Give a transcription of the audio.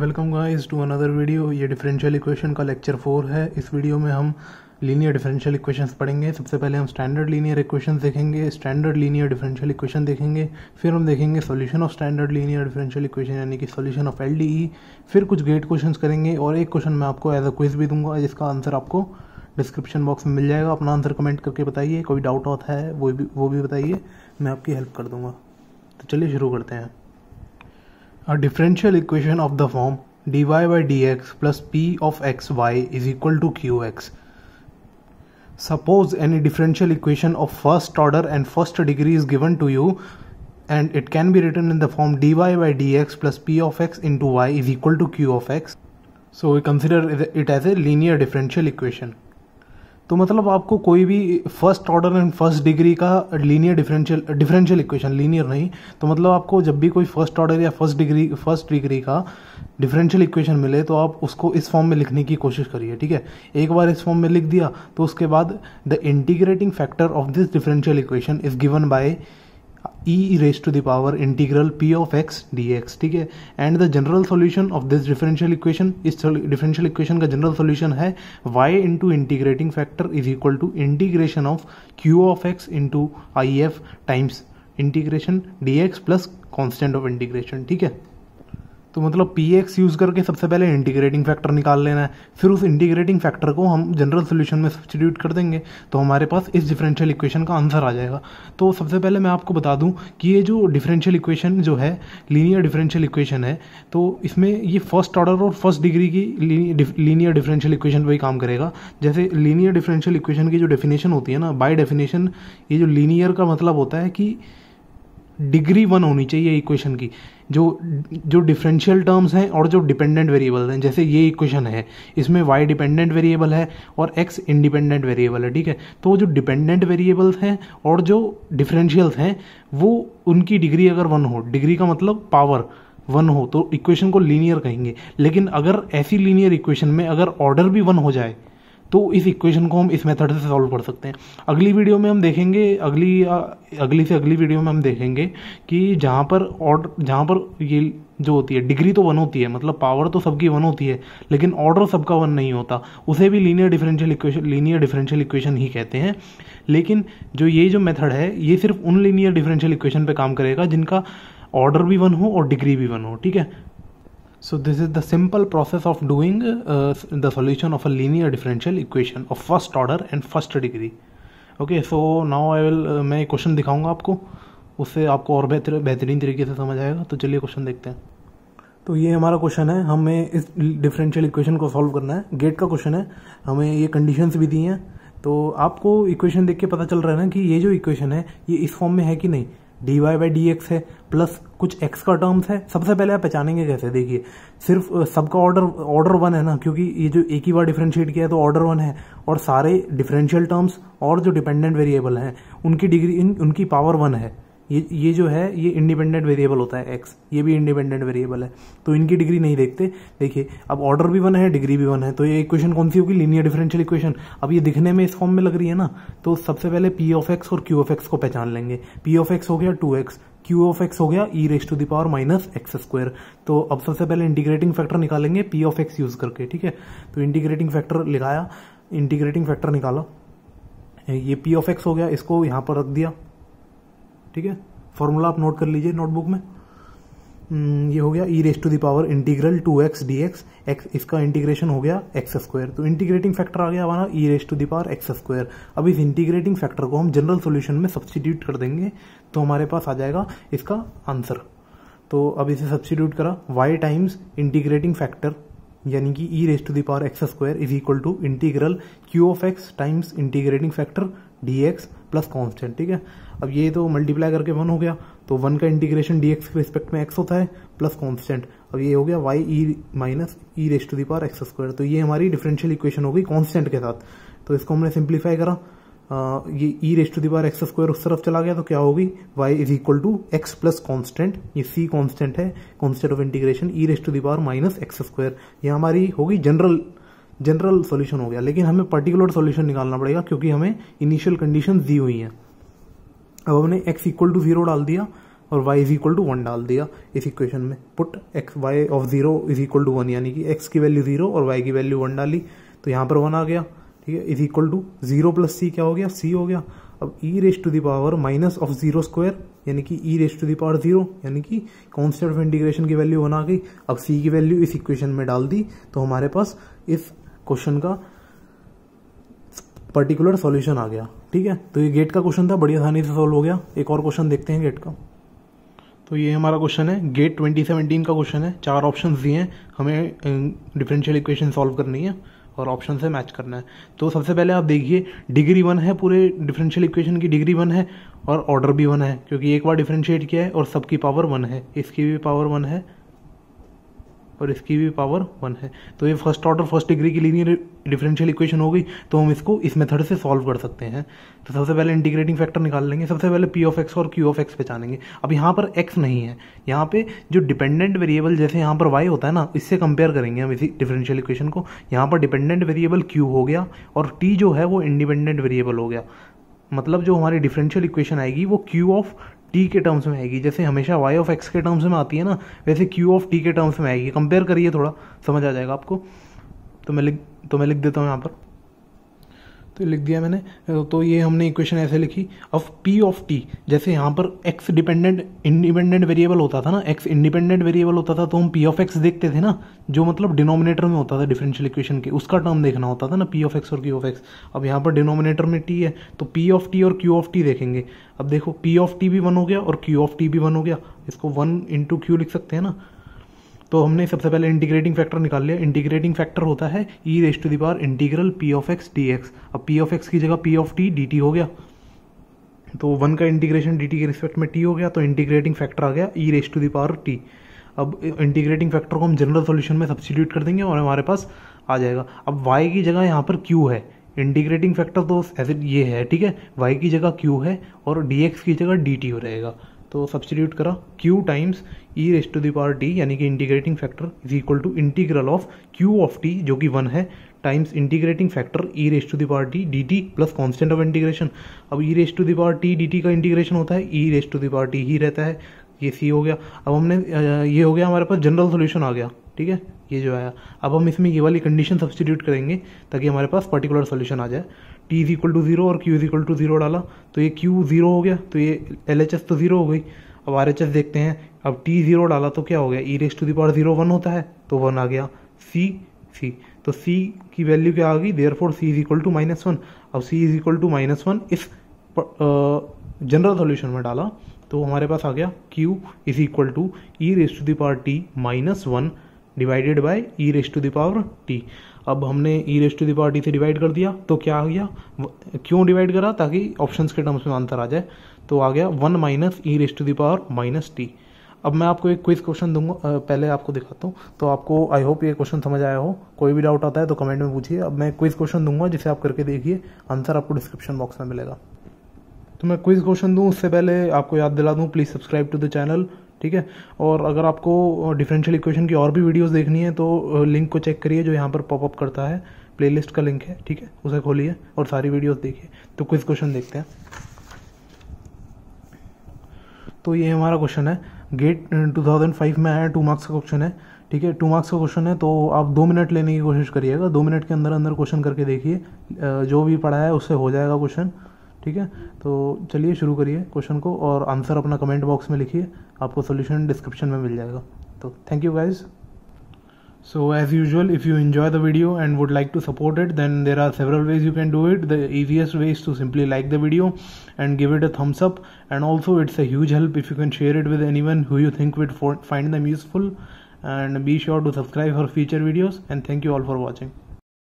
Welcome guys to another video ये differential equation का lecture four है इस वीडियो में हम लीनियर डिफरेंशियल इक्वेशंस पढ़ेंगे सबसे पहले हम स्टैंडर्ड लीनियर इक्वेशंस देखेंगे स्टैंडर्ड लीनियर डिफरेंशियल इक्वेशन देखेंगे फिर हम देखेंगे solution of standard linear differential equation यानी कि सॉल्यूशन ऑफ एल फिर कुछ ग्रेट क्वेश्चन करेंगे और एक क्वेश्चन मैं आपको एज अ क्विज भी दूंगा जिसका आंसर आपको डिस्क्रिप्शन बॉक्स में मिल जाएगा अपना आंसर कमेंट करके बताइए कोई डाउट होता है वो भी वो भी बताइए मैं आपकी हेल्प कर दूंगा तो चलिए शुरू करते हैं A differential equation of the form dy by dx plus p of xy is equal to qx. Suppose any differential equation of first order and first degree is given to you and it can be written in the form dy by dx plus p of x into y is equal to q of x. So we consider it as a linear differential equation. तो मतलब आपको कोई भी first order and first degree का linear differential differential equation linear नहीं तो मतलब आपको जब भी कोई फर्स्ट ऑर्डर या फर्स्ट डिग्री फर्स्ट डिग्री का डिफरेंशियल इक्वेशन मिले तो आप उसको इस फॉर्म में लिखने की कोशिश करिए ठीक है एक बार इस फॉर्म में लिख दिया तो उसके बाद the integrating factor of this differential equation is given by e raise to the power integral P of x d x ठीक है and the general solution of this differential equation इस डिफरेंशियल इक्वेशन का general solution है y into integrating factor is equal to integration of q of x into I F times integration d x plus constant of integration ठीक है तो मतलब P x use करके सबसे पहले इंटीग्रेटिंग फैक्टर निकाल लेना है फिर उस इंटीग्रेटिंग फैक्टर को हम जनरल सोल्यूशन में सब्सटीट्यूट कर देंगे तो हमारे पास इस डिफरेंशियल इक्वेशन का आंसर आ जाएगा तो सबसे पहले मैं आपको बता दूं कि ये जो डिफरेंशियल इक्वेशन जो है लीनियर डिफरेंशियल इक्वेशन है तो इसमें ये फर्स्ट ऑर्डर और फर्स्ट डिग्री की लीनियर डिफरेंशियल इक्वेशन पर ही काम करेगा जैसे लीनियर डिफरेंशियल इक्वेशन की जो डेफिनेशन होती है ना बाय डेफिनेशन ये जो लीनियर का मतलब होता है कि डिग्री वन होनी चाहिए इक्वेशन की जो जो डिफरेंशियल टर्म्स हैं और जो डिपेंडेंट वेरिएबल हैं जैसे ये इक्वेशन है इसमें वाई डिपेंडेंट वेरिएबल है और एक्स इंडिपेंडेंट वेरिएबल है ठीक है तो जो डिपेंडेंट वेरिएबल्स हैं और जो डिफरेंशियल्स हैं वो उनकी डिग्री अगर वन हो डिग्री का मतलब पावर वन हो तो इक्वेशन को लीनियर कहेंगे लेकिन अगर ऐसी लीनियर इक्वेशन में अगर ऑर्डर भी वन हो जाए तो इस इक्वेशन को हम इस मेथड से सॉल्व कर सकते हैं अगली वीडियो में हम देखेंगे अगली अगली से अगली वीडियो में हम देखेंगे कि जहाँ पर ऑर्डर जहाँ पर ये जो होती है डिग्री तो वन होती है मतलब पावर तो सबकी वन होती है लेकिन ऑर्डर सबका वन नहीं होता उसे भी linear differential equation linear differential equation ही कहते हैं लेकिन जो ये जो मेथड है ये सिर्फ उन लीनियर डिफरेंशियल इक्वेशन पे काम करेगा जिनका ऑर्डर भी वन हो और डिग्री भी वन हो ठीक है So this is the simple process of doing uh, the solution of a linear differential equation of first order and first degree. Okay so now I will मैं question दिखाऊंगा आपको उससे आपको और बेहतर बेहतरीन तरीके से समझ आएगा तो चलिए क्वेश्चन देखते हैं तो ये हमारा क्वेश्चन है हमें इस डिफरेंशियल इक्वेशन को सॉल्व करना है गेट का क्वेश्चन है हमें ये कंडीशंस भी दी हैं तो आपको इक्वेशन देख के पता चल रहा है ना कि ये जो इक्वेशन है ये इस फॉर्म में है कि नहीं d y by d x है प्लस कुछ एक्स का टर्म्स है सबसे पहले आप पहचानेंगे कैसे देखिए सिर्फ सबका ऑर्डर ऑर्डर वन है ना क्योंकि ये जो एक ही बार डिफ्रेंशिएट किया है तो ऑर्डर वन है और सारे डिफरेंशियल टर्म्स और जो डिपेंडेंट वेरिएबल हैं उनकी डिग्री उनकी पावर वन है ये जो है ये इंडिपेंडेंट वेरिएबल होता है एक्स ये भी इंडिपेंडेंट वेरिएबल है तो इनकी डिग्री नहीं देखते देखिए अब ऑर्डर भी वन है डिग्री भी वन है तो ये इक्वेशन कौन सी होगी लीनियर डिफरेंशियल इक्वेशन अब ये दिखने में इस फॉर्म में लग रही है ना तो सबसे पहले पी ऑफ एक्स और क्यू ऑफ एक्स को पहचान लेंगे पी ऑफ एक्स हो गया two x q of x हो गया e raise to the power minus x square तो अब सबसे पहले इंटीग्रेटिंग फैक्टर निकालेंगे पी ऑफ एक्स यूज करके ठीक है तो इंटीग्रेटिंग फैक्टर लिखाया इंटीग्रेटिंग फैक्टर निकाला ये पी ऑफ एक्स हो गया इसको यहां पर रख दिया ठीक है फॉर्मूला आप नोट कर लीजिए नोटबुक में हम्म, ये हो गया e raise to the power integral two x d x x इसका इंटीग्रेशन हो गया एक्स स्क्वायर तो इंटीग्रेटिंग फैक्टर आ गया हमारा e raise to the power x square अब इस इंटीग्रेटिंग फैक्टर को हम जनरल सोल्यूशन में सब्सटीट्यूट कर देंगे तो हमारे पास आ जाएगा इसका आंसर तो अब इसे सब्सटीट्यूट करा वाई टाइम्स इंटीग्रेटिंग फैक्टर यानी कि e raise to the power x square is equal to integral q of x times integrating factor d x plus constant ठीक है अब ये तो मल्टीप्लाई करके वन हो गया तो वन का इंटीग्रेशन डीएक्स के रिस्पेक्ट में एक्स होता है प्लस कॉन्स्टेंट अब ये हो गया y e minus e raised to the power x square तो ये हमारी डिफरेंशियल इक्वेशन हो गई कॉन्स्टेंट के साथ तो इसको हमने सिंप्लीफाई करा आ, ये e raised to the power x square उस तरफ चला गया तो क्या होगी y is equal to x plus constant ये सी कॉन्स्टेंट है constant of integration e raised to the power minus x square ये हमारी होगी जनरल जनरल सोल्यूशन हो गया लेकिन हमें पर्टिकुलर सोल्यूशन निकालना पड़ेगा क्योंकि हमें इनिशियल कंडीशन दी हुई है अब हमने एक्स इक्वल टू जीरो डाल दिया और Y is equal to one डाल दिया इस इक्वेशन में put X Y of zero is equal to one यानी कि एक्स की वैल्यू जीरो और वाई की वैल्यू वन डाली तो यहाँ पर वन आ गया ठीक है is equal to zero plus C क्या हो गया सी हो गया अब e raise to the power minus of zero square यानी कि e raise to the power zero यानी कि कॉन्स्टेंट ऑफ इंटीग्रेशन की वैल्यू वन आ गई अब सी की वैल्यू इस इक्वेशन में डाल दी तो हमारे पास इस क्वेश्चन का पर्टिकुलर सॉल्यूशन आ गया ठीक है तो ये गेट का क्वेश्चन था बड़ी आसानी से सॉल्व हो गया एक और क्वेश्चन देखते हैं गेट का तो ये हमारा क्वेश्चन है गेट 2017 का क्वेश्चन है चार ऑप्शन दिए हैं हमें डिफरेंशियल इक्वेशन सॉल्व करनी है और ऑप्शन से मैच करना है तो सबसे पहले आप देखिए डिग्री वन है पूरे डिफरेंशियल इक्वेशन की डिग्री वन है और ऑर्डर भी वन है क्योंकि एक बार डिफरेंशिएट किया है और सबकी पावर वन है इसकी भी पावर वन है और इसकी भी पावर वन है तो ये फर्स्ट ऑर्डर फर्स्ट डिग्री की लीनियर डिफरेंशियल इक्वेशन हो गई तो हम इसको इस मेथड से सॉल्व कर सकते हैं तो सबसे पहले इंटीग्रेटिंग फैक्टर निकाल लेंगे सबसे पहले पी ऑफ एक्स और क्यू ऑफ एक्स पहचानेंगे अब यहाँ पर एक्स नहीं है यहाँ पे जो डिपेंडेंट वेरिएबल जैसे यहाँ पर वाई होता है ना इससे कंपेयर करेंगे हम इसी डिफरेंशियल इक्वेशन को यहाँ पर डिपेंडेंट वेरिएबल क्यू हो गया और टी जो है वो इंडिपेंडेंट वेरिएबल हो गया मतलब जो हमारी डिफरेंशियल इक्वेशन आएगी वो क्यू ऑफ टी के टर्म्स में आएगी जैसे हमेशा वाई ऑफ एक्स के टर्म्स में आती है ना वैसे क्यू ऑफ टी के टर्म्स में आएगी कंपेयर करिए थोड़ा समझ आ जाएगा आपको तो मैं लिख तो मैं लिख देता हूँ यहाँ पर तो लिख दिया मैंने तो ये हमने इक्वेशन ऐसे लिखी अब पी ऑफ टी जैसे यहाँ पर एक्स डिपेंडेंट इंडिपेंडेंट वेरिएबल होता था ना एक्स इंडिपेंडेंट वेरिएबल होता था तो हम पी ऑफ एक्स देखते थे ना जो मतलब डिनोमिनेटर में होता था डिफरेंशियल इक्वेशन के उसका टर्म देखना होता था ना पी ऑफ एक्स और क्यू ऑफ एक्स अब यहाँ पर डिनोमिनेटर में टी है तो पी ऑफ टी और क्यू ऑफ टी देखेंगे अब देखो पी ऑफ टी भी वन हो गया और क्यू ऑफ टी भी वन हो गया इसको वन इंटू क्यू लिख सकते हैं ना तो हमने सबसे पहले इंटीग्रेटिंग फैक्टर निकाल लिया इंटीग्रेटिंग फैक्टर होता है e raised to the power integral P of x d x अब पी ऑफ एक्स की जगह P of t d t हो गया तो वन का इंटीग्रेशन डी टी के रिस्पेक्ट में टी हो गया तो इंटीग्रेटिंग फैक्टर आ गया e raised to the power t अब इंटीग्रेटिंग फैक्टर को हम जनरल सोल्यूशन में सब्सटीट्यूट कर देंगे और हमारे पास आ जाएगा अब वाई की जगह यहाँ पर क्यू है इंटीग्रेटिंग फैक्टर तो ऐसे ये है ठीक है वाई की जगह क्यू है और डी एक्स की जगह डी टी हो रहेगा तो सब्सटीट्यूट करा q times e raised to the power t यानी कि integrating factor is equal to integral of q of t जो कि वन है times integrating factor e raised to the power t d t plus constant of integration अब e raised to the power t d t का integration होता है e raised to the power t ही रहता है ये सी हो गया अब हमने ये हो गया हमारे पास जनरल सोल्यूशन आ गया ठीक है ये जो आया अब हम इसमें ये वाली कंडीशन सब्सटीट्यूट करेंगे ताकि हमारे पास पर्टिकुलर सोल्यूशन आ जाए t is equal to zero और Q is equal to zero डाला तो ये क्यू जीरो हो गया तो ये एल एच एस तो जीरो हो गई अब आर एच एस देखते हैं अब टी जीरो डाला तो क्या हो गया e raise to the power zero one होता है तो वन आ गया सी सी तो सी की वैल्यू क्या आ गई therefore C is equal to minus one अब C is equal to minus one इस जनरल सोल्यूशन में डाला तो हमारे पास आ गया Q is equal to e raise to the power t minus one divided by e raise to the power t अब हमने e raised to the power d से डिवाइड कर दिया तो क्या आ गया क्यों डिवाइड करा ताकि ऑप्शंस के टर्म्स में आंसर आ जाए तो आ गया one minus e raised to the power minus t अब मैं आपको एक क्विज क्वेश्चन दूंगा पहले आपको दिखाता हूँ तो आपको आई होप ये क्वेश्चन समझ आया हो कोई भी डाउट आता है तो कमेंट में पूछिए अब मैं क्विज क्वेश्चन दूंगा जिसे आप करके देखिए आंसर आपको डिस्क्रिप्शन बॉक्स में मिलेगा तो मैं क्विज क्वेश्चन दूँ उससे पहले आपको याद दिला दूँ please subscribe to the channel ठीक है और अगर आपको डिफरेंशियल इक्वेशन की और भी वीडियोस देखनी है तो लिंक को चेक करिए जो यहाँ पर पॉपअप करता है प्लेलिस्ट का लिंक है ठीक है उसे खोलिए और सारी वीडियोस देखिए तो क्विज क्वेश्चन देखते हैं तो ये हमारा क्वेश्चन है गेट 2005 में आया टू मार्क्स का क्वेश्चन है ठीक है टू मार्क्स का क्वेश्चन है तो आप दो मिनट लेने की कोशिश करिएगा दो मिनट के अंदर अंदर क्वेश्चन करके देखिए जो भी पढ़ा है उससे हो जाएगा क्वेश्चन ठीक है तो चलिए शुरू करिए क्वेश्चन को और आंसर अपना कमेंट बॉक्स में लिखिए आपको सोल्यूशन डिस्क्रिप्शन में मिल जाएगा तो thank you guys so as usual if you enjoy the video and would like to support it then there are several ways you can do it the easiest way's to simply like the video and give it a thumbs up and also it's a huge help if you can share it with anyone who you think would find them useful and be sure to subscribe for future videos and thank you all for watching